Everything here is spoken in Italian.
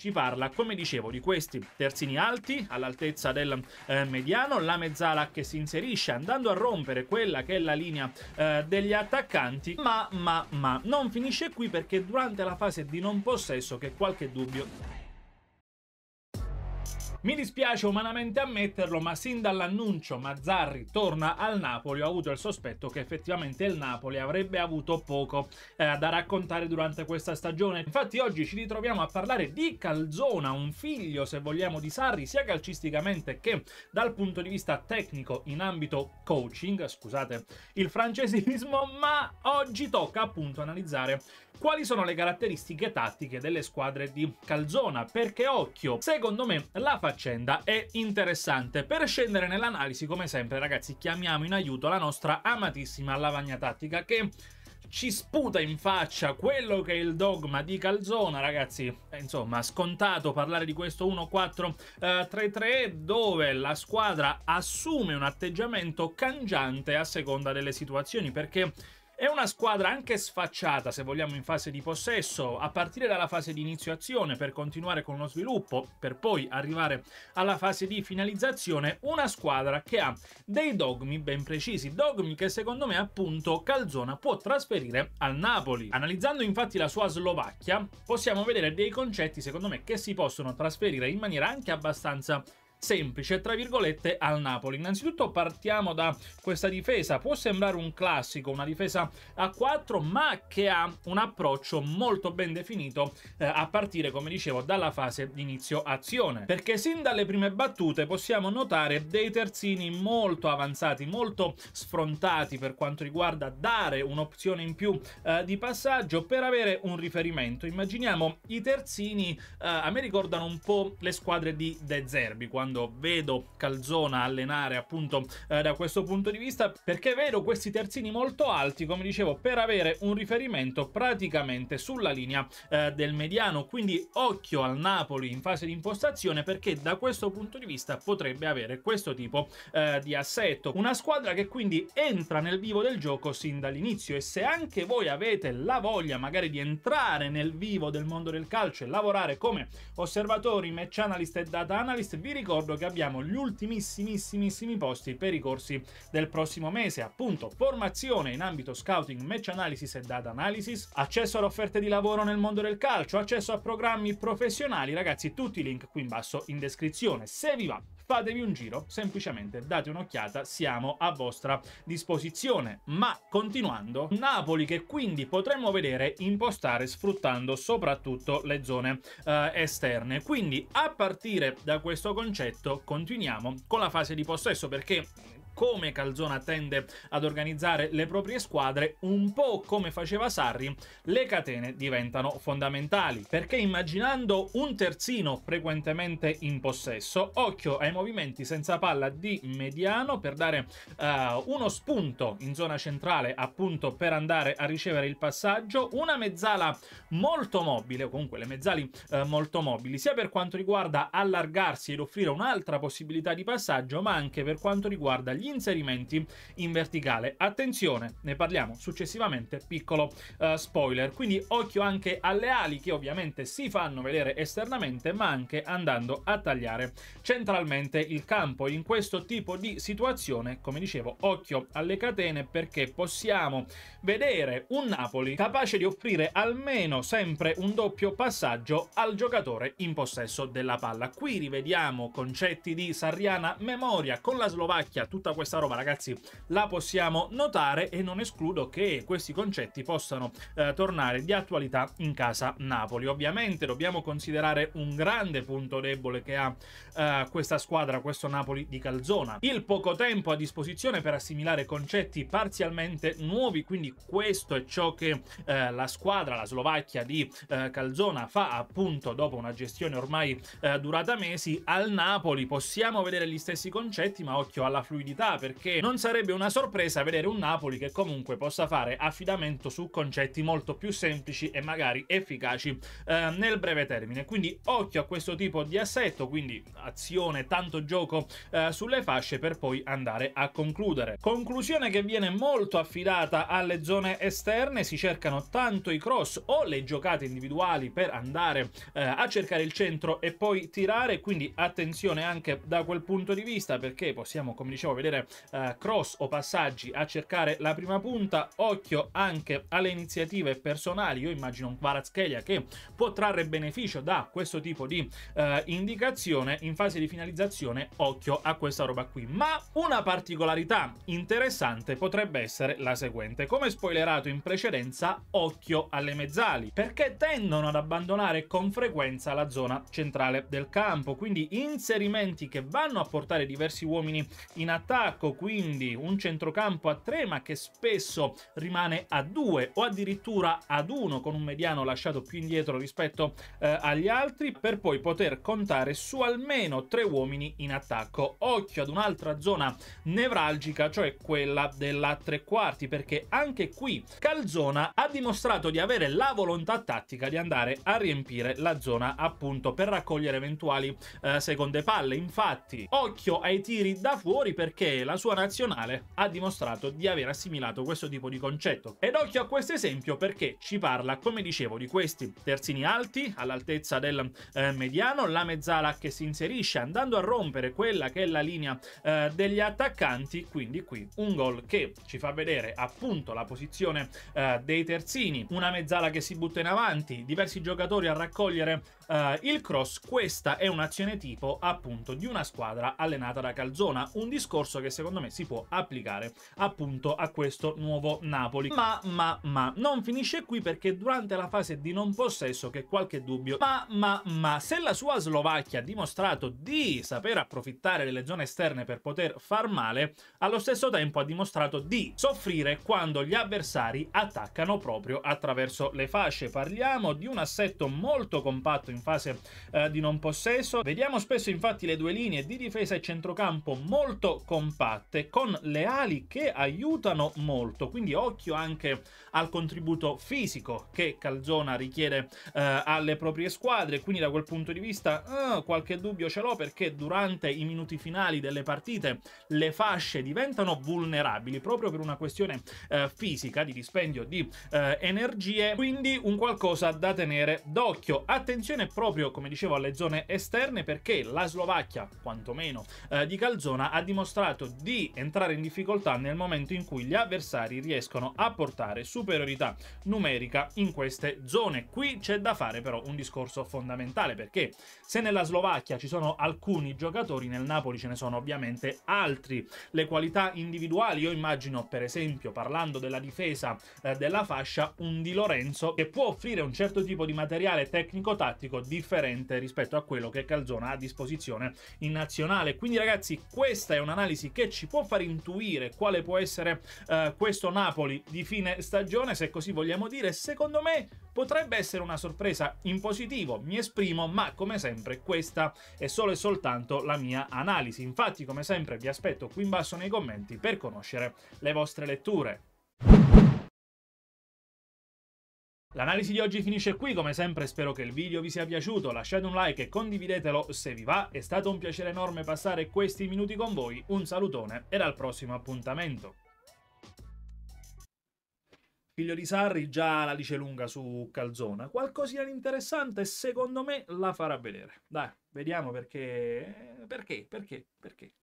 ci parla, come dicevo, di questi terzini alti all'altezza del eh, mediano, la mezzala che si inserisce andando a rompere quella che è la linea eh, degli attaccanti, ma ma ma non finisce qui perché durante la fase di non possesso che qualche dubbio mi dispiace umanamente ammetterlo, ma sin dall'annuncio Mazzarri torna al Napoli ho avuto il sospetto che effettivamente il Napoli avrebbe avuto poco eh, da raccontare durante questa stagione. Infatti oggi ci ritroviamo a parlare di Calzona, un figlio se vogliamo di Sarri, sia calcisticamente che dal punto di vista tecnico in ambito coaching, scusate il francesismo, ma oggi tocca appunto analizzare quali sono le caratteristiche tattiche delle squadre di Calzona, perché occhio, secondo me la fa faccenda è interessante. Per scendere nell'analisi, come sempre ragazzi, chiamiamo in aiuto la nostra amatissima lavagna tattica che ci sputa in faccia quello che è il dogma di Calzona, ragazzi. Eh, insomma, scontato parlare di questo 1-4-3-3 eh, dove la squadra assume un atteggiamento cangiante a seconda delle situazioni perché è una squadra anche sfacciata, se vogliamo, in fase di possesso, a partire dalla fase di iniziazione per continuare con lo sviluppo, per poi arrivare alla fase di finalizzazione, una squadra che ha dei dogmi ben precisi, dogmi che secondo me appunto Calzona può trasferire al Napoli. Analizzando infatti la sua Slovacchia, possiamo vedere dei concetti secondo me che si possono trasferire in maniera anche abbastanza semplice, tra virgolette, al Napoli. Innanzitutto partiamo da questa difesa, può sembrare un classico, una difesa a 4, ma che ha un approccio molto ben definito eh, a partire, come dicevo, dalla fase di inizio azione. Perché sin dalle prime battute possiamo notare dei terzini molto avanzati, molto sfrontati per quanto riguarda dare un'opzione in più eh, di passaggio per avere un riferimento. Immaginiamo i terzini, eh, a me ricordano un po' le squadre di De Zerbi, quando quando vedo Calzona allenare appunto eh, da questo punto di vista perché vedo questi terzini molto alti come dicevo per avere un riferimento praticamente sulla linea eh, del mediano quindi occhio al Napoli in fase di impostazione perché da questo punto di vista potrebbe avere questo tipo eh, di assetto una squadra che quindi entra nel vivo del gioco sin dall'inizio e se anche voi avete la voglia magari di entrare nel vivo del mondo del calcio e lavorare come osservatori match analyst e data analyst vi ricordo ricordo che abbiamo gli ultimissimissimi posti per i corsi del prossimo mese, appunto formazione in ambito scouting, match analysis e data analysis, accesso alle offerte di lavoro nel mondo del calcio, accesso a programmi professionali, ragazzi tutti i link qui in basso in descrizione. Se vi va fatevi un giro, semplicemente date un'occhiata, siamo a vostra disposizione. Ma continuando, Napoli che quindi potremmo vedere impostare sfruttando soprattutto le zone eh, esterne. Quindi a partire da questo concetto continuiamo con la fase di possesso perché come Calzona tende ad organizzare le proprie squadre, un po' come faceva Sarri, le catene diventano fondamentali. Perché immaginando un terzino frequentemente in possesso, occhio ai movimenti senza palla di mediano per dare uh, uno spunto in zona centrale appunto per andare a ricevere il passaggio, una mezzala molto mobile, comunque le mezzali uh, molto mobili, sia per quanto riguarda allargarsi ed offrire un'altra possibilità di passaggio, ma anche per quanto riguarda gli inserimenti in verticale. Attenzione, ne parliamo successivamente, piccolo uh, spoiler. Quindi occhio anche alle ali che ovviamente si fanno vedere esternamente ma anche andando a tagliare centralmente il campo. In questo tipo di situazione, come dicevo, occhio alle catene perché possiamo vedere un Napoli capace di offrire almeno sempre un doppio passaggio al giocatore in possesso della palla. Qui rivediamo concetti di Sarriana memoria con la Slovacchia tutta questa roba ragazzi la possiamo notare e non escludo che questi concetti possano eh, tornare di attualità in casa Napoli. Ovviamente dobbiamo considerare un grande punto debole che ha eh, questa squadra, questo Napoli di Calzona. Il poco tempo a disposizione per assimilare concetti parzialmente nuovi, quindi questo è ciò che eh, la squadra, la Slovacchia di eh, Calzona fa appunto dopo una gestione ormai eh, durata mesi. Al Napoli possiamo vedere gli stessi concetti ma occhio alla fluidità verità perché non sarebbe una sorpresa vedere un Napoli che comunque possa fare affidamento su concetti molto più semplici e magari efficaci eh, nel breve termine. Quindi occhio a questo tipo di assetto, quindi azione, tanto gioco eh, sulle fasce per poi andare a concludere. Conclusione che viene molto affidata alle zone esterne, si cercano tanto i cross o le giocate individuali per andare eh, a cercare il centro e poi tirare, quindi attenzione anche da quel punto di vista perché possiamo come dicevo vedere vedere eh, cross o passaggi a cercare la prima punta. Occhio anche alle iniziative personali. Io immagino un Kvaratskhelia che può trarre beneficio da questo tipo di eh, indicazione in fase di finalizzazione. Occhio a questa roba qui. Ma una particolarità interessante potrebbe essere la seguente. Come spoilerato in precedenza, occhio alle mezzali, perché tendono ad abbandonare con frequenza la zona centrale del campo, quindi inserimenti che vanno a portare diversi uomini in attacco d'attacco, quindi un centrocampo a tre ma che spesso rimane a due o addirittura ad uno con un mediano lasciato più indietro rispetto eh, agli altri per poi poter contare su almeno tre uomini in attacco. Occhio ad un'altra zona nevralgica, cioè quella della tre quarti, perché anche qui Calzona ha dimostrato di avere la volontà tattica di andare a riempire la zona appunto per raccogliere eventuali eh, seconde palle. Infatti, occhio ai tiri da fuori perché la sua nazionale ha dimostrato di aver assimilato questo tipo di concetto. Ed occhio a questo esempio perché ci parla, come dicevo, di questi terzini alti all'altezza del eh, mediano, la mezzala che si inserisce andando a rompere quella che è la linea eh, degli attaccanti, quindi qui un gol che ci fa vedere appunto la posizione eh, dei terzini, una mezzala che si butta in avanti, diversi giocatori a raccogliere eh, il cross, questa è un'azione tipo appunto di una squadra allenata da Calzona, un discorso che secondo me si può applicare appunto a questo nuovo Napoli. Ma, ma, ma, non finisce qui perché durante la fase di non possesso che qualche dubbio, ma, ma, ma, se la sua Slovacchia ha dimostrato di saper approfittare delle zone esterne per poter far male, allo stesso tempo ha dimostrato di soffrire quando gli avversari attaccano proprio attraverso le fasce. Parliamo di un assetto molto compatto in fase eh, di non possesso, vediamo spesso infatti le due linee di difesa e centrocampo molto compatte compatte con le ali che aiutano molto, quindi occhio anche al contributo fisico che Calzona richiede eh, alle proprie squadre, quindi da quel punto di vista eh, qualche dubbio ce l'ho perché durante i minuti finali delle partite le fasce diventano vulnerabili proprio per una questione eh, fisica di dispendio di eh, energie, quindi un qualcosa da tenere d'occhio. Attenzione proprio, come dicevo, alle zone esterne perché la Slovacchia, quantomeno eh, di Calzona, ha dimostrato rischioso di entrare in difficoltà nel momento in cui gli avversari riescono a portare superiorità numerica in queste zone. Qui c'è da fare però un discorso fondamentale perché se nella Slovacchia ci sono alcuni giocatori, nel Napoli ce ne sono ovviamente altri. Le qualità individuali, io immagino per esempio parlando della difesa eh, della fascia, un Di Lorenzo che può offrire un certo tipo di materiale tecnico-tattico differente rispetto a quello che Calzona ha a disposizione in nazionale. Quindi ragazzi questa è un'analisi che ci può far intuire quale può essere eh, questo Napoli di fine stagione, se così vogliamo dire, secondo me potrebbe essere una sorpresa in positivo, mi esprimo, ma come sempre questa è solo e soltanto la mia analisi. Infatti, come sempre, vi aspetto qui in basso nei commenti per conoscere le vostre letture. L'analisi di oggi finisce qui, come sempre spero che il video vi sia piaciuto, lasciate un like e condividetelo se vi va, è stato un piacere enorme passare questi minuti con voi, un salutone e al prossimo appuntamento. Figlio di Sarri già la dice lunga su Calzona, qualcosina di interessante secondo me la farà vedere. Dai, vediamo perché... perché, perché, perché.